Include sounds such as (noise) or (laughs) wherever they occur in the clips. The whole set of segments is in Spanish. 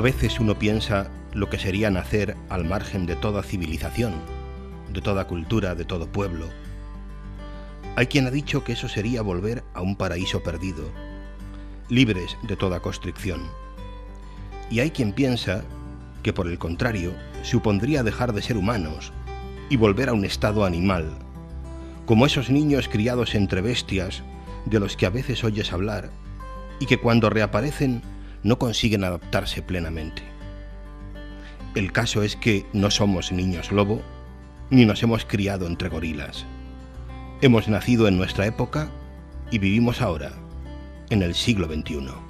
A veces uno piensa lo que sería nacer al margen de toda civilización, de toda cultura, de todo pueblo. Hay quien ha dicho que eso sería volver a un paraíso perdido, libres de toda constricción. Y hay quien piensa que por el contrario supondría dejar de ser humanos y volver a un estado animal, como esos niños criados entre bestias de los que a veces oyes hablar y que cuando reaparecen no consiguen adaptarse plenamente. El caso es que no somos niños lobo, ni nos hemos criado entre gorilas. Hemos nacido en nuestra época y vivimos ahora, en el siglo XXI.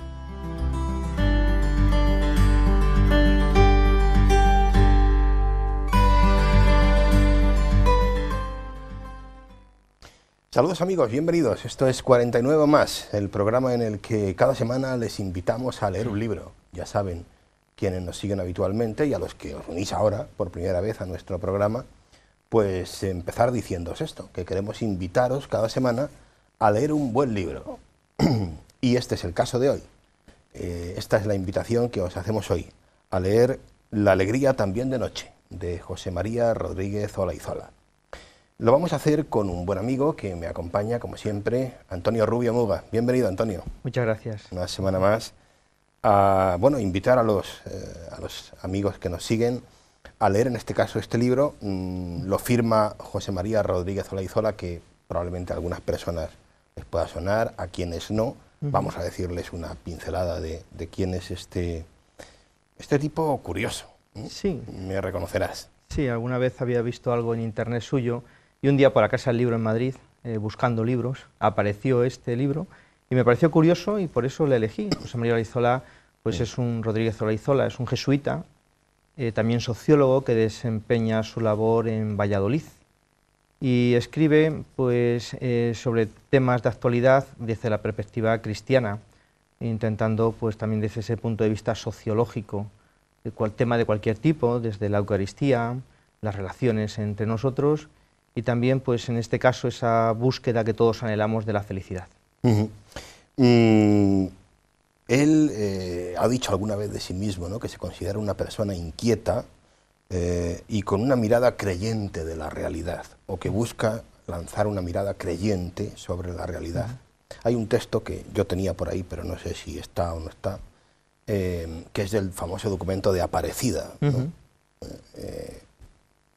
Saludos amigos, bienvenidos. Esto es 49 más, el programa en el que cada semana les invitamos a leer un libro. Ya saben, quienes nos siguen habitualmente y a los que os unís ahora por primera vez a nuestro programa, pues empezar diciéndoos esto, que queremos invitaros cada semana a leer un buen libro. (clears throat) y este es el caso de hoy. Eh, esta es la invitación que os hacemos hoy, a leer La alegría también de noche, de José María Rodríguez Olaizola. Lo vamos a hacer con un buen amigo que me acompaña, como siempre, Antonio Rubio Muga. Bienvenido, Antonio. Muchas gracias. Una semana más. A, bueno, invitar a los, eh, amigos que nos siguen a leer, en este caso, este libro. Mm, lo firma José María Rodríguez Olaizola, que probablemente a algunas personas les pueda sonar, a quienes no. Vamos a decirles una pincelada de, de quién es este, este tipo curioso. ¿eh? Sí. Me reconocerás. Sí, alguna vez había visto algo en internet suyo y un día por la Casa del Libro en Madrid, eh, buscando libros, apareció este libro y me pareció curioso y por eso le elegí. José María Arizola pues es un Rodríguez Olaizola, es un jesuita, eh, también sociólogo que desempeña su labor en Valladolid y escribe pues, eh, sobre temas de actualidad desde la perspectiva cristiana, intentando pues, también desde ese punto de vista sociológico, el tema de cualquier tipo, desde la Eucaristía, las relaciones entre nosotros y también, pues en este caso, esa búsqueda que todos anhelamos de la felicidad. Mm, él eh, ha dicho alguna vez de sí mismo ¿no? que se considera una persona inquieta eh, y con una mirada creyente de la realidad, o que busca lanzar una mirada creyente sobre la realidad. Hay un texto que yo tenía por ahí, pero no sé si está o no está, eh, que es del famoso documento de Aparecida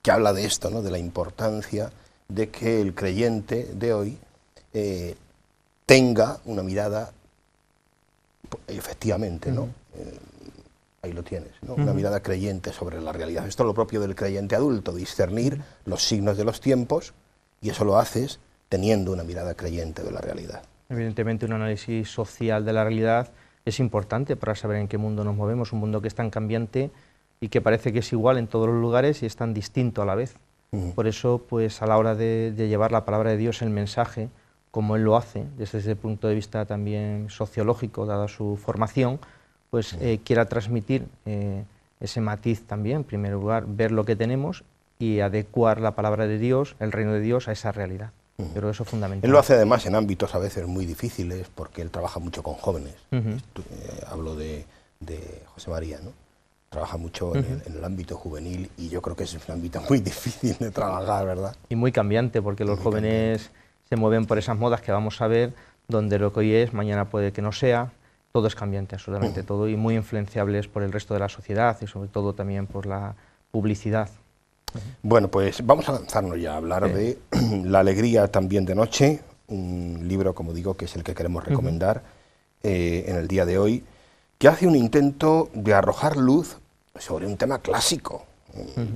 que habla de esto, ¿no? de la importancia de que el creyente de hoy eh, tenga una mirada, efectivamente, ¿no? Eh, ahí lo tienes, ¿no? una mirada creyente sobre la realidad. Esto es lo propio del creyente adulto, discernir los signos de los tiempos, y eso lo haces teniendo una mirada creyente de la realidad. Evidentemente un análisis social de la realidad es importante para saber en qué mundo nos movemos, un mundo que es tan cambiante y que parece que es igual en todos los lugares y es tan distinto a la vez. Por eso, pues a la hora de, llevar la palabra de Dios, el mensaje, como él lo hace, desde ese punto de vista también sociológico, dada su formación, pues eh, quiera transmitir eh, ese matiz también, en primer lugar, ver lo que tenemos y adecuar la palabra de Dios, el reino de Dios, a esa realidad. Pero eso es fundamental. Él lo hace además en ámbitos a veces muy difíciles porque él trabaja mucho con jóvenes. Eh, hablo de, de José María, ¿no? trabaja mucho en, el, ámbito juvenil y yo creo que es un ámbito muy (laughs) difícil de trabajar, ¿verdad? Y muy cambiante, porque los jóvenes se mueven por esas modas que vamos a ver, donde lo que hoy es, mañana puede que no sea, todo es cambiante, absolutamente todo, y muy influenciables por el resto de la sociedad y sobre todo también por la publicidad. Bueno, pues vamos a lanzarnos ya a hablar de (clears throat) La alegría también de noche, un libro, como digo, que es el que queremos recomendar eh, en el día de hoy, que hace un intento de arrojar luz sobre un tema clásico.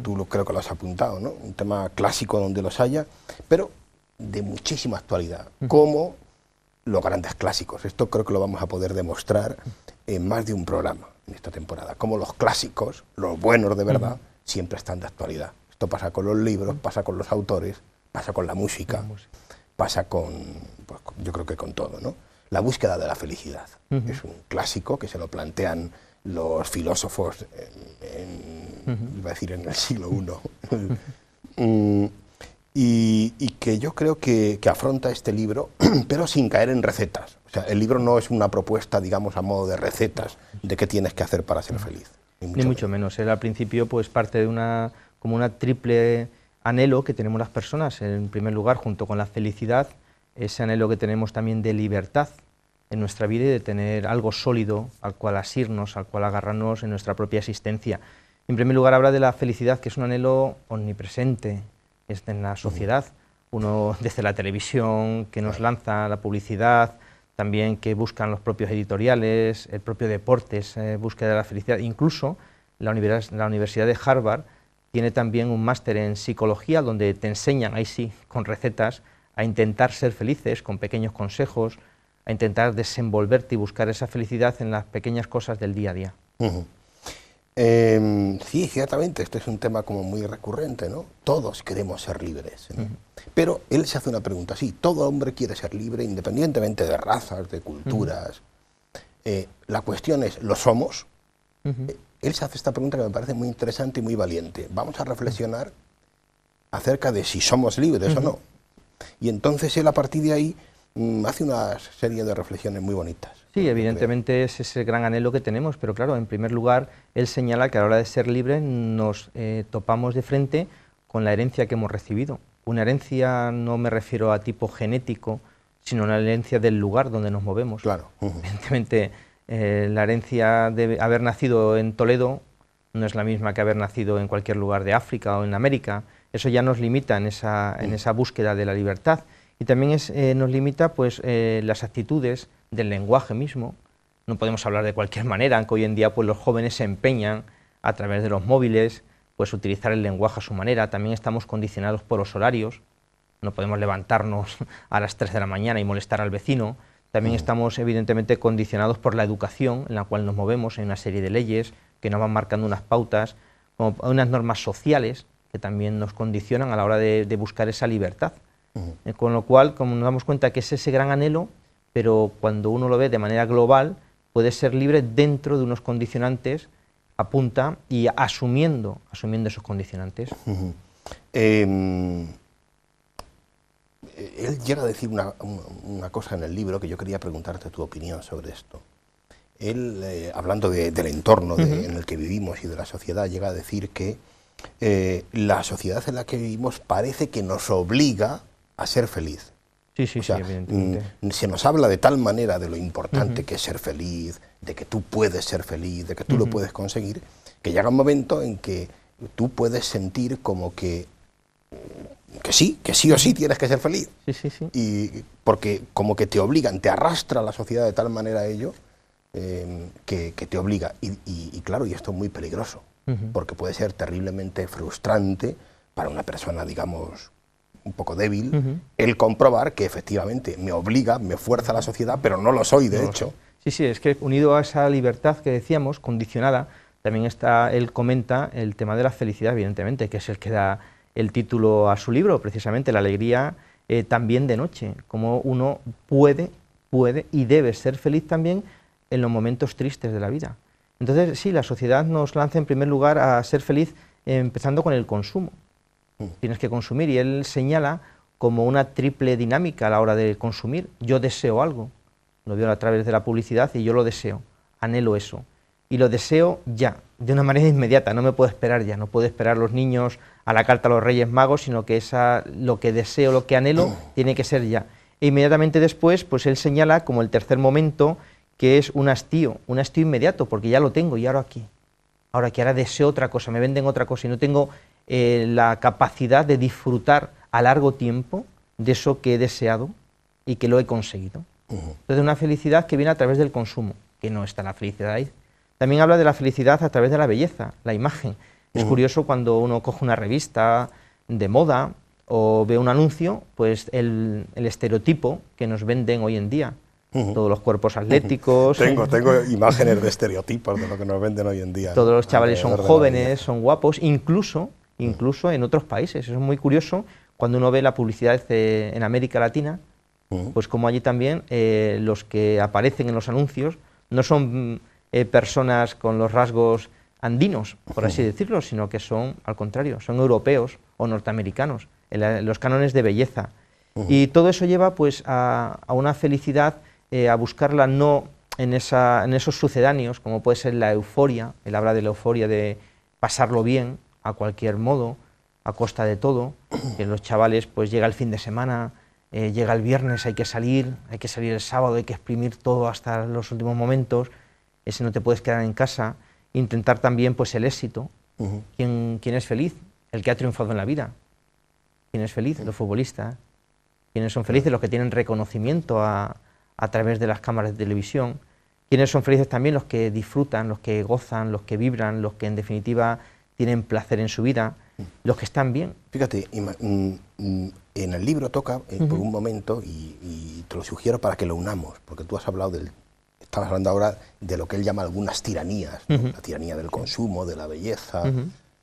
Tú lo, creo que lo has apuntado, ¿no? Un tema clásico donde los haya, pero de muchísima actualidad, como los grandes clásicos. Esto creo que lo vamos a poder demostrar en más de un programa en esta temporada, como los clásicos, los buenos de verdad, siempre están de actualidad. Esto pasa con los libros, pasa con los autores, pasa con la música, pasa con, pues, yo creo que con todo, ¿no? La búsqueda de la felicidad. Es un clásico que se lo plantean los filósofos, en, iba a decir en el siglo I, (laughs) (laughs) mm, y, que yo creo que, afronta este libro, (clears throat) pero sin caer en recetas. O sea, el libro no es una propuesta, digamos, a modo de recetas de qué tienes que hacer para ser feliz. Ni mucho, menos. Él al principio pues parte de una, como una triple anhelo que tenemos las personas. En primer lugar, junto con la felicidad, ese anhelo que tenemos también de libertad, en nuestra vida y de tener algo sólido al cual asirnos, al cual agarrarnos en nuestra propia existencia. En primer lugar, habla de la felicidad, que es un anhelo omnipresente en la sociedad. Uno (laughs) desde la televisión que nos lanza la publicidad, también que buscan los propios editoriales, el propio deporte es búsqueda de la felicidad. Incluso la, la Universidad de Harvard tiene también un máster en psicología donde te enseñan, ahí sí, con recetas, a intentar ser felices con pequeños consejos, a intentar desenvolverte y buscar esa felicidad en las pequeñas cosas del día a día. Em, sí, ciertamente, este es un tema como muy recurrente, ¿no? Todos queremos ser libres, pero él se hace una pregunta, sí, todo hombre quiere ser libre independientemente de razas, de culturas. Eh, la cuestión es, ¿lo somos? Eh, él se hace esta pregunta que me parece muy interesante y muy valiente. Vamos a reflexionar acerca de si somos libres o no. Y entonces él a partir de ahí Mm, hace una serie de reflexiones muy bonitas. Sí, evidentemente es ese gran anhelo que tenemos, pero claro, en primer lugar, él señala que a la hora de ser libre nos eh, topamos de frente con la herencia que hemos recibido. Una herencia no me refiero a tipo genético, sino una herencia del lugar donde nos movemos. Claro. Evidentemente, eh, la herencia de haber nacido en Toledo no es la misma que haber nacido en cualquier lugar de África o en América. Eso ya nos limita en esa mm. búsqueda de la libertad y también es, eh, nos limita pues, eh, las actitudes del lenguaje mismo. No podemos hablar de cualquier (laughs) manera, aunque hoy en día pues, los jóvenes se empeñan a través de los móviles, pues utilizar el lenguaje a su manera. También estamos condicionados por los horarios. No podemos levantarnos (laughs) a las 3 de la mañana y molestar al vecino. También estamos evidentemente condicionados por la educación en la cual nos movemos, en una serie de leyes que nos van marcando unas pautas, como unas normas sociales que también nos condicionan a la hora de buscar esa libertad. Eh, con lo cual, como nos damos cuenta que es ese gran anhelo, pero cuando uno lo ve de manera global, puede ser libre dentro de unos condicionantes, apunta y asumiendo, asumiendo esos condicionantes. Em, eh, él llega a decir una, cosa en el libro que yo quería preguntarte tu opinión sobre esto. Él, eh, hablando del entorno en el que vivimos y de la sociedad, llega a decir que la sociedad en la que vivimos parece que nos obliga a ser feliz. Sí, sí, sí, mm, Se nos habla de tal manera de lo importante que es ser feliz, de que tú puedes ser feliz, de que tú lo puedes conseguir, que llega un momento en que tú puedes sentir como que, que sí, que sí o sí tienes que ser feliz. Sí, sí, sí. Y porque como que te obligan, te arrastra la sociedad de tal manera a ello em, que, te obliga. Y, claro, y esto es muy peligroso, porque puede ser terriblemente frustrante para una persona, digamos, un poco débil, el comprobar que efectivamente me obliga, me fuerza la sociedad, pero no lo soy, de hecho. Sí, sí, es que unido a esa libertad que decíamos, condicionada, también está, él comenta el tema de la felicidad, evidentemente, que es el que da el título a su libro, precisamente, La alegría eh, también de noche, como uno puede, puede y debe ser feliz también en los momentos tristes de la vida. Entonces, sí, la sociedad nos lanza en primer lugar a ser feliz empezando con el consumo. Mm. tienes que consumir. Y él señala como una triple dinámica a la hora de consumir. Yo deseo algo, lo veo a través de la publicidad y yo lo deseo, anhelo eso. Y lo deseo ya, de una manera inmediata, no me puedo esperar ya, no puedo esperar los niños a la carta a los Reyes Magos, sino que esa, lo que deseo, lo que anhelo, (coughs) tiene que ser ya. E inmediatamente después, pues él señala como el tercer momento que es un hastío, un hastío inmediato, porque ya lo tengo y ahora aquí. Ahora que ahora deseo otra cosa, me venden otra cosa y no tengo eh, la capacidad de disfrutar a largo tiempo de eso que he deseado y que lo he conseguido. Entonces, una felicidad que viene a través del consumo, que no está la felicidad ahí. También habla de la felicidad a través de la belleza, la imagen. Es curioso cuando uno coge una revista de moda o ve un anuncio, pues el, estereotipo que nos venden hoy en día. Todos los cuerpos atléticos. tengo, (laughs) tengo imágenes de estereotipos de lo que nos venden hoy en día. Todos los chavales son jóvenes, son guapos, incluso incluso en otros países. es muy curioso cuando uno ve la publicidad en América Latina, pues como allí también eh, los que aparecen en los anuncios no son eh, personas con los rasgos andinos, por así decirlo, sino que son, al contrario, son europeos o norteamericanos, en, los cánones de belleza. Y todo eso lleva pues, a, una felicidad, eh, a buscarla no en, esa, en, esos sucedáneos, como puede ser la euforia, él habla de la euforia de pasarlo bien, a cualquier modo, a costa de todo, que los chavales pues llega el fin de semana, eh, llega el viernes, hay que salir, hay que salir el sábado, hay que exprimir todo hasta los últimos momentos, ese no te puedes quedar en casa, intentar también pues el éxito, ¿Quién, es feliz? El que ha triunfado en la vida, ¿quién es feliz? Los futbolistas, ¿quiénes son felices? Los que tienen reconocimiento a, a través de las cámaras de televisión, ¿quiénes son felices también? Los que disfrutan, los que gozan, los que vibran, los que en definitiva tienen placer en su vida, los que están bien. Fíjate, mm, mm, en el libro toca eh, por un momento, y, te lo sugiero para que lo unamos, porque tú has hablado del... Estamos hablando ahora de lo que él llama algunas tiranías, la tiranía del consumo, de la belleza,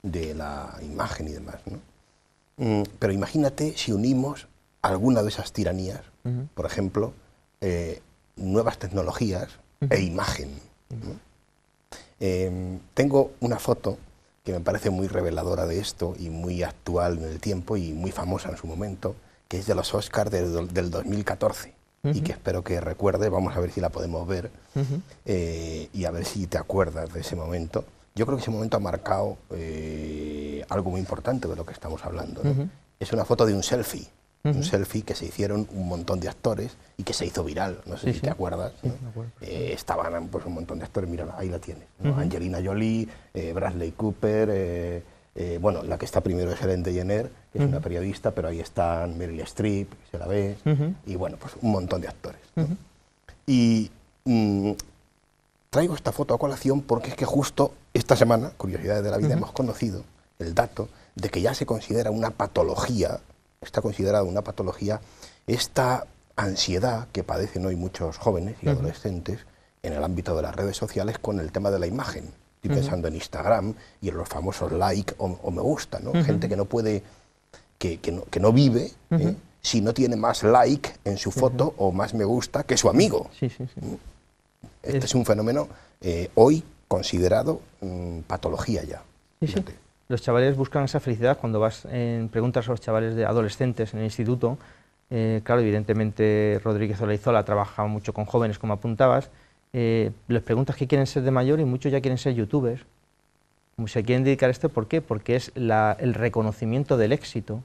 de la imagen y demás. Mm, pero imagínate si unimos alguna de esas tiranías, por ejemplo, eh, nuevas tecnologías e imagen. Em, tengo una foto que me parece muy reveladora de esto y muy actual en el tiempo y muy famosa en su momento, que es de los Oscars del, 2014 y que espero que recuerde, vamos a ver si la podemos ver eh, y a ver si te acuerdas de ese momento. Yo creo que ese momento ha marcado eh, algo muy importante de lo que estamos hablando. Es una foto de un selfie un selfie que se hicieron un montón de actores y que se hizo viral, no sé si te acuerdas. Eh, estaban pues, un montón de actores, mira, ahí la tienes. Angelina Jolie, eh, Bradley Cooper, eh, bueno, la que está primero es Helen Jenner, que es una periodista, pero ahí están Meryl Streep, se la ve, y bueno, pues un montón de actores. Y mm, traigo esta foto a colación porque es que justo esta semana, Curiosidades de la Vida, hemos conocido el dato de que ya se considera una patología está considerada una patología, esta ansiedad que padecen hoy muchos jóvenes y adolescentes en el ámbito de las redes sociales con el tema de la imagen. Estoy pensando en Instagram y en los famosos like o, me gusta, ¿no? Gente que no puede, que, no, que no, vive ¿eh? si no tiene más like en su foto o más me gusta que su amigo. ¿Mm? Este es, un fenómeno eh, hoy considerado mm, patología ya los chavales buscan esa felicidad cuando vas en preguntas a los chavales de adolescentes en el instituto. Eh, claro, evidentemente Rodríguez Olaizola trabaja mucho con jóvenes, como apuntabas. Eh, les preguntas qué quieren ser de mayor y muchos ya quieren ser youtubers. Se quieren dedicar a esto, ¿por qué? Porque es el reconocimiento del éxito.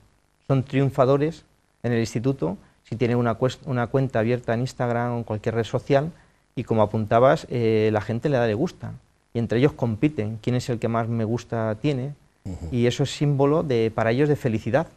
Son triunfadores en el instituto si tienen una, cuenta abierta en Instagram o en cualquier red social y como apuntabas, eh, la gente le da le gusta y entre ellos compiten, quién es el que más me gusta tiene, y eso es símbolo de, para ellos de felicidad.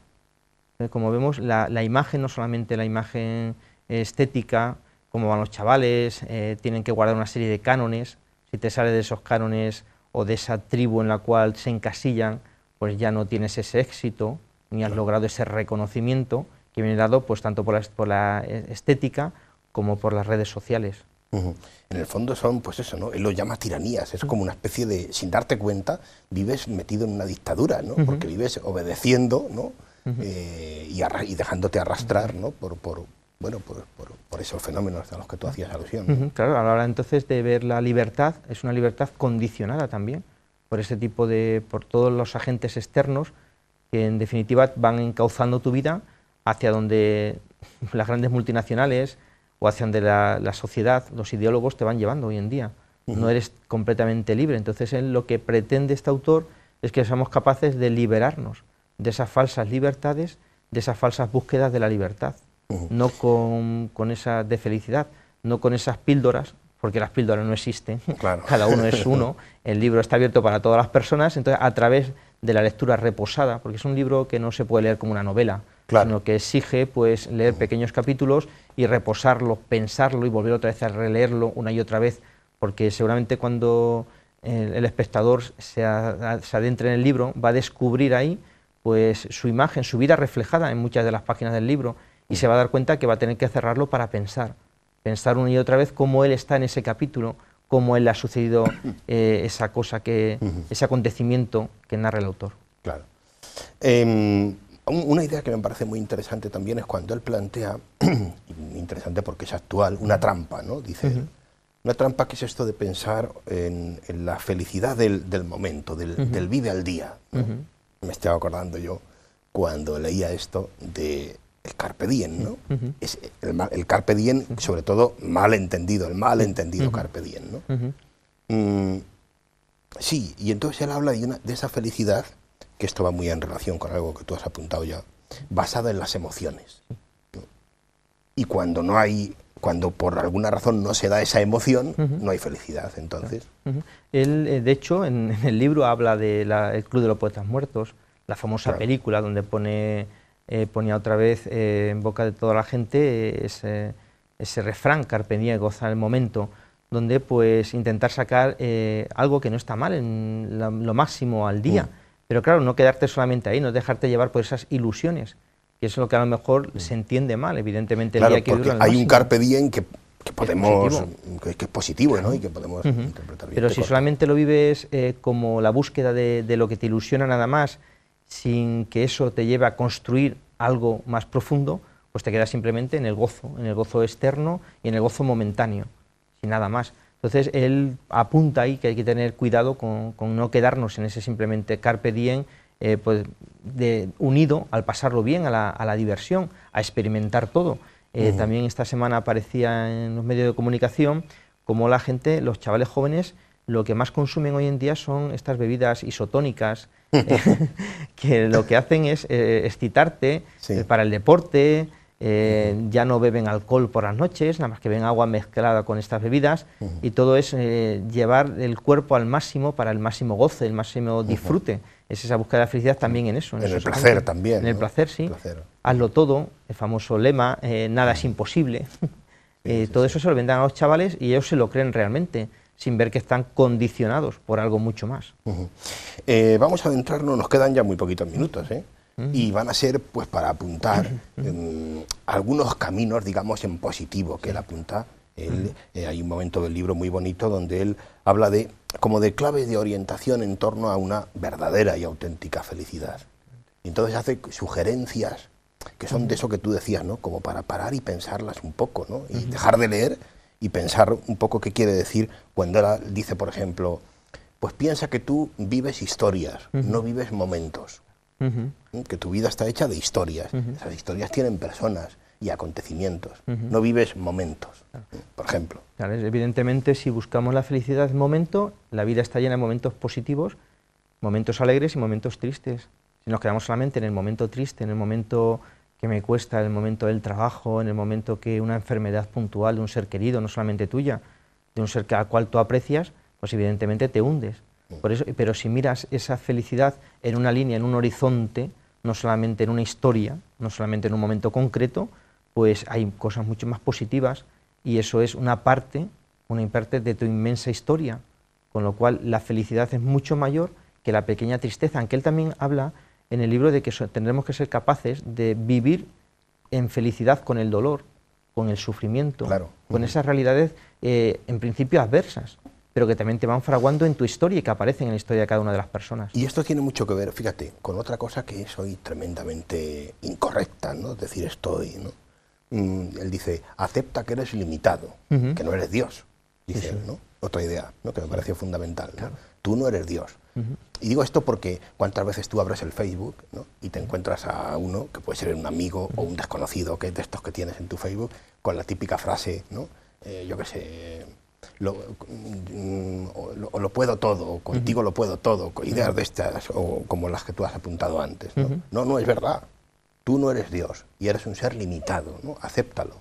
Eh, como vemos, la, imagen, no solamente la imagen estética, como van los chavales, eh, tienen que guardar una serie de cánones, si te sale de esos cánones o de esa tribu en la cual se encasillan, pues ya no tienes ese éxito, ni has logrado ese reconocimiento que viene dado pues tanto por la eh, estética como por las redes sociales. En el fondo son, pues eso, ¿no? Él lo llama tiranías, es como una especie de, sin darte cuenta, vives metido en una dictadura, ¿no? Porque vives obedeciendo, ¿no? Eh, y, dejándote arrastrar, ¿no? Por, bueno, por, esos fenómenos a los que tú hacías alusión. Claro, a la hora entonces de ver la libertad, es una libertad condicionada también por ese tipo de, por todos los agentes externos que en definitiva van encauzando tu vida hacia donde las grandes multinacionales, o hacia donde la, sociedad, los ideólogos te van llevando hoy en día. No eres completamente libre. Entonces, lo que pretende este autor es que seamos capaces de liberarnos de esas falsas libertades, de esas falsas búsquedas de la libertad, no con, esa de felicidad, no con esas píldoras, porque las píldoras no existen, cada uno es uno, (laughs) el libro está abierto para todas las personas, entonces a través de la lectura reposada, porque es un libro que no se puede leer como una novela, sino que exige pues, leer pequeños capítulos y reposarlo, pensarlo y volver otra vez a releerlo una y otra vez, porque seguramente cuando eh, el, espectador se, adentre en el libro va a descubrir ahí pues, su imagen, su vida reflejada en muchas de las páginas del libro y se va a dar cuenta que va a tener que cerrarlo para pensar, pensar una y otra vez cómo él está en ese capítulo, cómo él le ha sucedido (coughs) eh, esa cosa, que, ese acontecimiento que narra el autor. Claro. Em, una idea que me parece muy interesante también es cuando él plantea, (clears throat) interesante porque es actual, una trampa, ¿no? Dice, él, una trampa que es esto de pensar en, la felicidad del, momento, del, vida al día. Me estaba acordando yo cuando leía esto de el carpe diem, ¿no? el, carpe diem, sobre todo mal entendido, el mal entendido carpe diem, ¿no? Mm, sí, y entonces él habla de, de esa felicidad que esto va muy en relación con algo que tú has apuntado ya, basado en las emociones. Y cuando no hay, cuando por alguna razón no se da esa emoción, no hay felicidad, entonces. Él, eh, de hecho, en, el libro habla del el Club de los Poetas Muertos, la famosa película donde pone, eh, ponía otra vez eh, en boca de toda la gente ese, refrán, carpe y goza el momento donde pues intentar sacar algo que no está mal en lo máximo al día. Mm. Pero claro, no quedarte solamente ahí, no dejarte llevar por esas ilusiones, que es lo que a lo mejor mm. se entiende mal, evidentemente. que porque hay un carpe diem que, podemos, es que, es positivo, ¿no? Y que podemos interpretar bien. Pero si solamente lo vives eh, como la búsqueda de, de lo que te ilusiona nada más, sin que eso te lleve a construir algo más profundo, pues te quedas simplemente en el gozo, en el gozo externo y en el gozo momentáneo, sin nada más. Entonces él apunta ahí que hay que tener cuidado con, no quedarnos en ese simplemente carpe diem, eh, pues, de, unido al pasarlo bien, a la, diversión, a experimentar todo. Eh, también esta semana aparecía en los medios de comunicación como la gente, los chavales jóvenes, lo que más consumen hoy en día son estas bebidas isotónicas, (laughs) eh, (laughs) que lo que hacen es excitarte para el deporte, eh, ya no beben alcohol por las noches, nada más que beben agua mezclada con estas bebidas, y todo es eh, llevar el cuerpo al máximo para el máximo goce, el máximo disfrute. Es esa búsqueda de la felicidad también en eso. En, el placer también. En el placer, sí. Hazlo todo, el famoso lema, eh, nada es imposible. (laughs) todo eso se lo vendrán a los chavales y ellos se lo creen realmente sin ver que están condicionados por algo mucho más. vamos a adentrarnos, nos quedan ya muy poquitos minutos. ¿eh? y van a ser pues para apuntar algunos caminos, digamos, en positivo que él apunta. Eh, hay un momento del libro muy bonito donde él habla de como de claves de orientación en torno a una verdadera y auténtica felicidad. entonces hace sugerencias que son de eso que tú decías, ¿no? Como para parar y pensarlas un poco, ¿no? Y dejar de leer y pensar un poco qué quiere decir cuando él dice, por ejemplo, pues piensa que tú vives historias, no vives momentos que tu vida está hecha de historias. Esas historias tienen personas y acontecimientos, no vives momentos, por ejemplo. evidentemente, si buscamos la felicidad en momento, la vida está llena de momentos positivos, momentos alegres y momentos tristes. Si nos quedamos solamente en el momento triste, en el momento que me cuesta, en el momento del trabajo, en el momento que una enfermedad puntual de un ser querido, no solamente tuya, de un ser al cual tú aprecias, pues evidentemente te hundes. Mm. Por eso, pero si miras esa felicidad en una línea, en un horizonte, no solamente en una historia, no solamente en un momento concreto, pues hay cosas mucho más positivas y eso es una parte, una parte de tu inmensa historia, con lo cual la felicidad es mucho mayor que la pequeña tristeza, aunque él también habla en el libro de que tendremos que ser capaces de vivir en felicidad con el dolor, con el sufrimiento, con mm. esas realidades eh, en principio adversas pero que también te van fraguando en tu historia y que aparecen en la historia de cada una de las personas. Y esto tiene mucho que ver, fíjate, con otra cosa que es hoy tremendamente incorrecta, ¿no? Decir estoy, ¿no? Mm, él dice, acepta que eres limitado, que no eres Dios, dice él, ¿no? Otra idea, ¿no? Que me pareció fundamental, Tú no eres Dios. Y digo esto porque cuántas veces tú abres el Facebook ¿no? y te encuentras a uno, que puede ser un amigo o un desconocido, que de estos que tienes en tu Facebook, con la típica frase, ¿no? Eh, yo qué sé, lo, mm, lo, puedo todo, contigo lo puedo todo, ideas de estas, o como las que tú has apuntado antes. No, no, es verdad. Tú no eres Dios y eres un ser limitado, ¿no? acéptalo.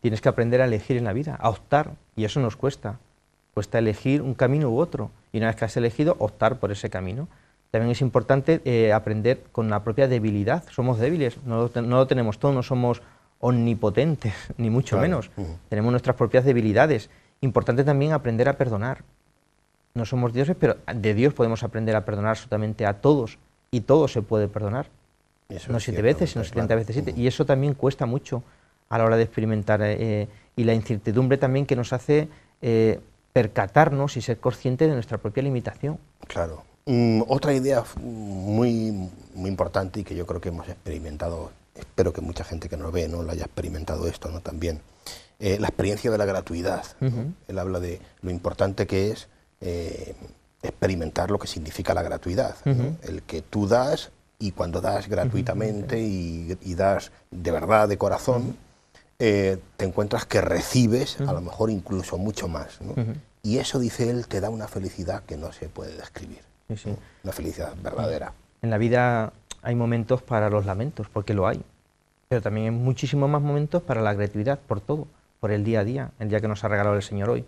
Tienes que aprender a elegir en la vida, a optar, y eso nos cuesta. Cuesta elegir un camino u otro, y una vez que has elegido, optar por ese camino. También es importante eh, aprender con la propia debilidad. Somos débiles, no lo, no lo tenemos todo, no somos omnipotentes, (laughs) ni mucho menos. Tenemos nuestras propias debilidades Importante también aprender a perdonar. No somos dioses, pero de Dios podemos aprender a perdonar solamente a todos y todo se puede perdonar. no siete veces, sino setenta veces siete. Y eso también cuesta mucho a la hora de experimentar eh, y la incertidumbre también que nos hace eh, percatarnos y ser conscientes de nuestra propia limitación. Claro. Mm, otra idea muy, muy importante y que yo creo que hemos experimentado, espero que mucha gente que nos ve no lo haya experimentado esto ¿no? también, eh, la experiencia de la gratuidad. Él habla de lo importante que es eh, experimentar lo que significa la gratuidad. El que tú das y cuando das gratuitamente y, das de verdad, de corazón, eh, te encuentras que recibes a lo mejor incluso mucho más. Y eso, dice él, te da una felicidad que no se puede describir. Una felicidad verdadera. En la vida hay momentos para los lamentos, porque lo hay. Pero también hay muchísimos más momentos para la gratuidad, por todo por el día a día, el día que nos ha regalado el Señor hoy.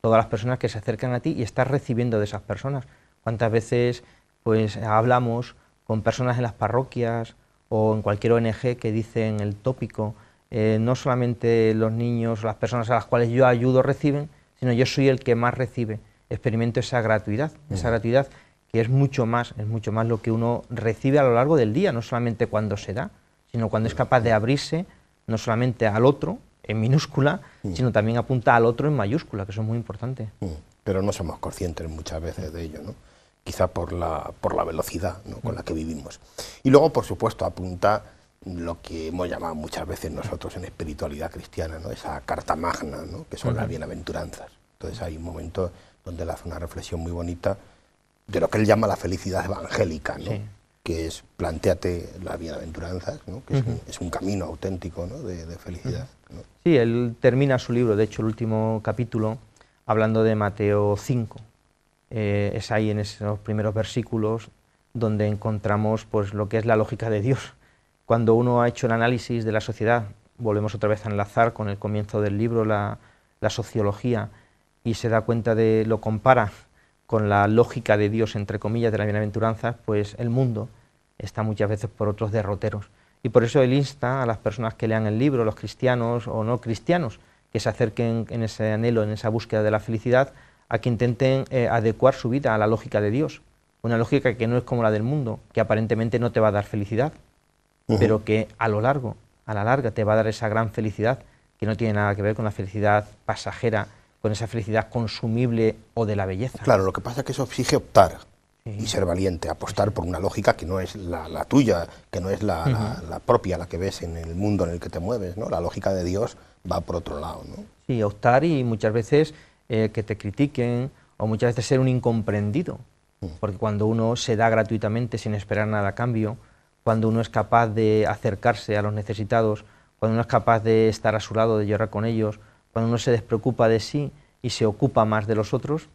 Todas las personas que se acercan a ti y estás recibiendo de esas personas. ¿Cuántas veces pues hablamos con personas en las parroquias o en cualquier ONG que dicen el tópico, eh, no solamente los niños o las personas a las cuales yo ayudo reciben, sino yo soy el que más recibe. Experimento esa gratuidad, mm. esa gratuidad que es mucho más, es mucho más lo que uno recibe a lo largo del día, no solamente cuando se da, sino cuando es capaz de abrirse no solamente al otro, en minúscula, mm. sino también apunta al otro en mayúscula, que eso es muy importante. Mm. Pero no somos conscientes muchas veces de ello, ¿no? quizá por la, por la velocidad con la que vivimos. Y luego, por supuesto, apunta lo que hemos llamado muchas veces nosotros en espiritualidad cristiana, ¿no? esa carta magna, ¿no? que son las bienaventuranzas. Entonces hay un momento donde él hace una reflexión muy bonita de lo que él llama la felicidad evangélica, ¿no? que es planteate la bienaventuranza, ¿no? que es, un, camino auténtico de, felicidad. Sí, él termina su libro, de hecho el último capítulo, hablando de Mateo 5. Eh, es ahí en esos primeros versículos donde encontramos pues, lo que es la lógica de Dios. Cuando uno ha hecho el análisis de la sociedad, volvemos otra vez a enlazar con el comienzo del libro la, la sociología, y se da cuenta de, lo compara con la lógica de Dios, entre comillas, de la bienaventuranza, pues el mundo está muchas veces por otros derroteros. Y por eso él insta a las personas que lean el libro, los cristianos o no cristianos, que se acerquen en ese anhelo, en esa búsqueda de la felicidad, a que intenten eh, adecuar su vida a la lógica de Dios. Una lógica que no es como la del mundo, que aparentemente no te va a dar felicidad, pero que a lo largo, a la larga, te va a dar esa gran felicidad que no tiene nada que ver con la felicidad pasajera con esa felicidad consumible o de la belleza. Claro, lo que pasa es que eso exige optar y ser valiente, apostar por una lógica que no es la, tuya, que no es la, propia, la que ves en el mundo en el que te mueves, ¿no? La lógica de Dios va por otro lado, ¿no? Sí, optar y muchas veces eh, que te critiquen o muchas veces ser un incomprendido, mm. porque cuando uno se da gratuitamente sin esperar nada a cambio, cuando uno es capaz de acercarse a los necesitados, cuando uno es capaz de estar a su lado, de llorar con ellos, cuando uno se despreocupa de sí y se ocupa más de los otros,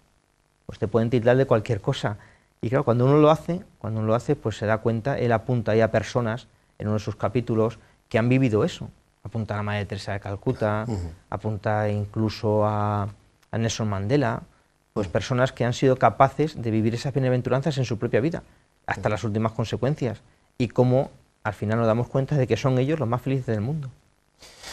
pues te pueden tildar de cualquier cosa. Y claro, cuando uno lo hace, cuando uno lo hace, pues se da cuenta, él apunta ahí a personas en uno de sus capítulos que han vivido eso. Apunta a la Madre Teresa de Calcuta, apunta incluso a, Nelson Mandela, pues personas que han sido capaces de vivir esas bienaventuranzas en su propia vida, hasta las últimas consecuencias. Y cómo al final nos damos cuenta de que son ellos los más felices del mundo.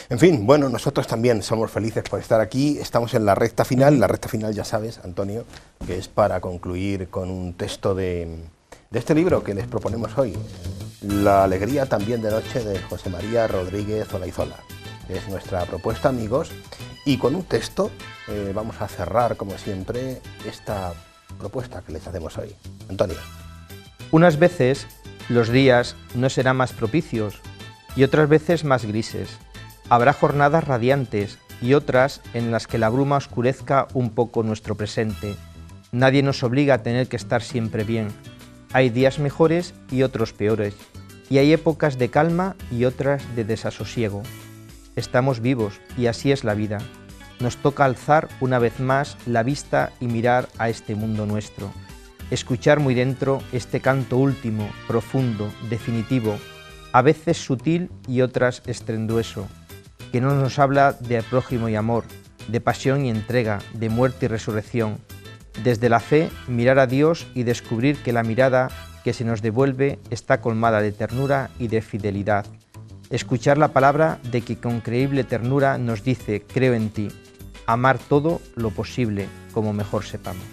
En fin, bueno, nosotros también somos felices por estar aquí. Estamos en la recta final. La recta final, ya sabes, Antonio, que es para concluir con un texto de, este libro que les proponemos hoy. La alegría también de noche de José María Rodríguez Olaizola. Es nuestra propuesta, amigos. Y con un texto eh, vamos a cerrar, como siempre, esta propuesta que les hacemos hoy. Antonio. Unas veces los días no serán más propicios y otras veces más grises Habrá jornadas radiantes y otras en las que la bruma oscurezca un poco nuestro presente. Nadie nos obliga a tener que estar siempre bien. Hay días mejores y otros peores. Y hay épocas de calma y otras de desasosiego. Estamos vivos y así es la vida. Nos toca alzar una vez más la vista y mirar a este mundo nuestro. Escuchar muy dentro este canto último, profundo, definitivo, a veces sutil y otras estrendueso que no nos habla de prójimo y amor, de pasión y entrega, de muerte y resurrección. Desde la fe, mirar a Dios y descubrir que la mirada que se nos devuelve está colmada de ternura y de fidelidad. Escuchar la palabra de que con creíble ternura nos dice, creo en ti, amar todo lo posible como mejor sepamos.